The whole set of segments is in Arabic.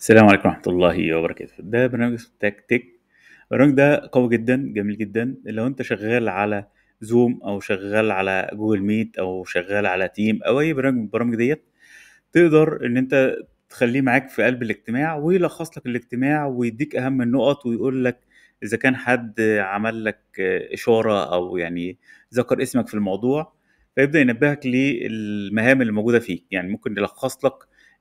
السلام عليكم ورحمة الله وبركاته ده برنامج تاك تيك البرنامج ده قوي جدا جميل جدا لو انت شغال على زوم او شغال على جوجل ميت او شغال على تيم او اي برنامج من البرامج ديت تقدر ان انت تخليه معاك في قلب الاجتماع ويلخص لك الاجتماع ويديك اهم النقط ويقول لك اذا كان حد عمل لك اشارة او يعني ذكر اسمك في الموضوع فيبدأ ينبهك للمهام اللي موجودة فيك يعني ممكن يلخص لك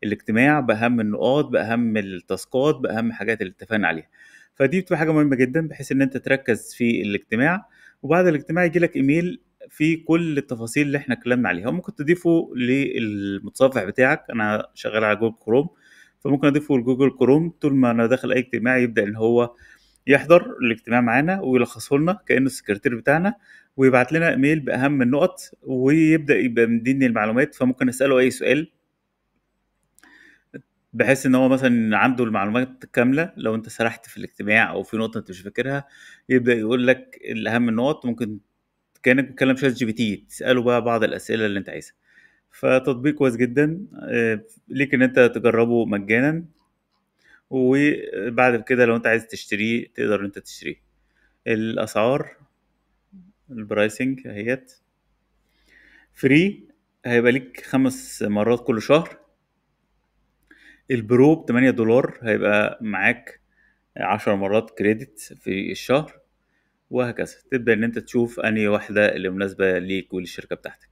الاجتماع باهم النقاط باهم التاسكات باهم حاجات اللي اتفقنا عليها فدي بتبقى حاجه مهمه جدا بحيث ان انت تركز في الاجتماع وبعد الاجتماع يجي لك ايميل في كل التفاصيل اللي احنا اتكلمنا عليها وممكن تضيفه للمتصفح بتاعك انا شغال على جوجل كروم فممكن اضيفه لجوجل كروم طول ما انا داخل اي اجتماع يبدا ان هو يحضر الاجتماع معانا ويلخصه لنا كانه السكرتير بتاعنا ويبعت لنا ايميل باهم النقط ويبدا يبقى مديني المعلومات فممكن اساله اي سؤال بحيث ان هو مثلا عنده المعلومات كامله لو انت سرحت في الاجتماع او في نقطه انت مش فاكرها يبدا يقول لك الاهم النقط ممكن كانك بتكلم شات جي بي تي تساله بقى بعض الاسئله اللي انت عايزها فتطبيق كويس جدا آه، ليك ان انت تجربه مجانا وبعد كده لو انت عايز تشتريه تقدر انت تشتريه الاسعار البرايسنج اهيت فري هيبقى ليك خمس مرات كل شهر البرو ب 8 دولار هيبقى معاك 10 مرات كريدت في الشهر وهكذا تبدا ان انت تشوف انهي واحده اللي مناسبه ليك وللشركه بتاعتك